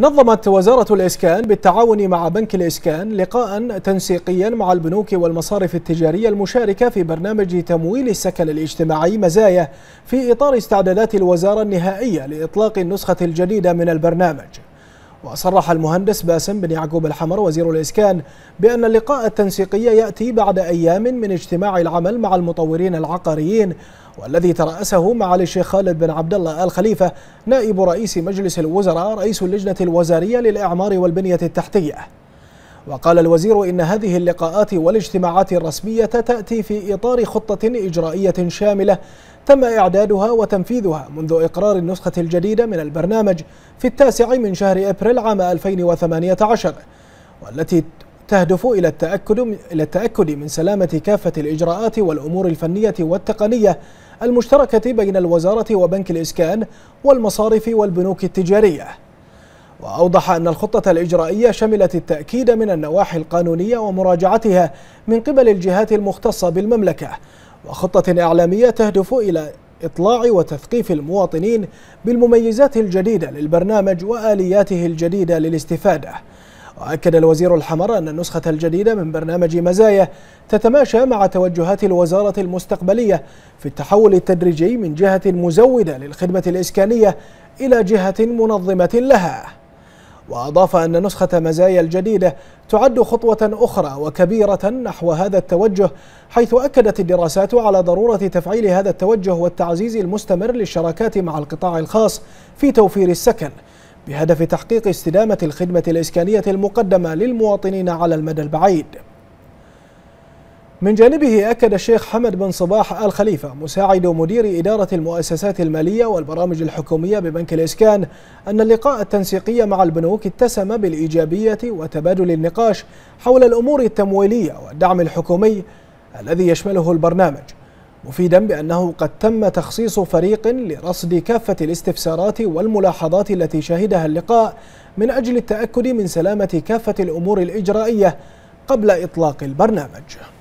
نظمت وزارة الإسكان بالتعاون مع بنك الإسكان لقاء تنسيقيا مع البنوك والمصارف التجارية المشاركة في برنامج تمويل السكن الاجتماعي مزايا في إطار استعدادات الوزارة النهائية لإطلاق النسخة الجديدة من البرنامج وصرح المهندس باسم بن يعقوب الحمر وزير الإسكان بأن اللقاء التنسيقي يأتي بعد أيام من اجتماع العمل مع المطورين العقاريين والذي ترأسه معالي الشيخ خالد بن عبد الله آل خليفة نائب رئيس مجلس الوزراء رئيس اللجنة الوزارية للإعمار والبنية التحتية وقال الوزير إن هذه اللقاءات والاجتماعات الرسمية تأتي في إطار خطة إجرائية شاملة تم إعدادها وتنفيذها منذ إقرار النسخة الجديدة من البرنامج في التاسع من شهر أبريل عام 2018 والتي تهدف إلى التأكد إلى التأكد من سلامة كافة الإجراءات والأمور الفنية والتقنية المشتركة بين الوزارة وبنك الإسكان والمصارف والبنوك التجارية وأوضح أن الخطة الإجرائية شملت التأكيد من النواحي القانونية ومراجعتها من قبل الجهات المختصة بالمملكة وخطة إعلامية تهدف إلى إطلاع وتثقيف المواطنين بالمميزات الجديدة للبرنامج وآلياته الجديدة للاستفادة وأكد الوزير الحمر أن النسخة الجديدة من برنامج مزايا تتماشى مع توجهات الوزارة المستقبلية في التحول التدريجي من جهة مزودة للخدمة الإسكانية إلى جهة منظمة لها وأضاف أن نسخة مزايا الجديدة تعد خطوة أخرى وكبيرة نحو هذا التوجه حيث أكدت الدراسات على ضرورة تفعيل هذا التوجه والتعزيز المستمر للشراكات مع القطاع الخاص في توفير السكن بهدف تحقيق استدامة الخدمة الإسكانية المقدمة للمواطنين على المدى البعيد من جانبه أكد الشيخ حمد بن صباح آل خليفة مساعد مدير إدارة المؤسسات المالية والبرامج الحكومية ببنك الإسكان أن اللقاء التنسيقي مع البنوك اتسم بالإيجابية وتبادل النقاش حول الأمور التمويلية والدعم الحكومي الذي يشمله البرنامج مفيدا بأنه قد تم تخصيص فريق لرصد كافة الاستفسارات والملاحظات التي شهدها اللقاء من أجل التأكد من سلامة كافة الأمور الإجرائية قبل إطلاق البرنامج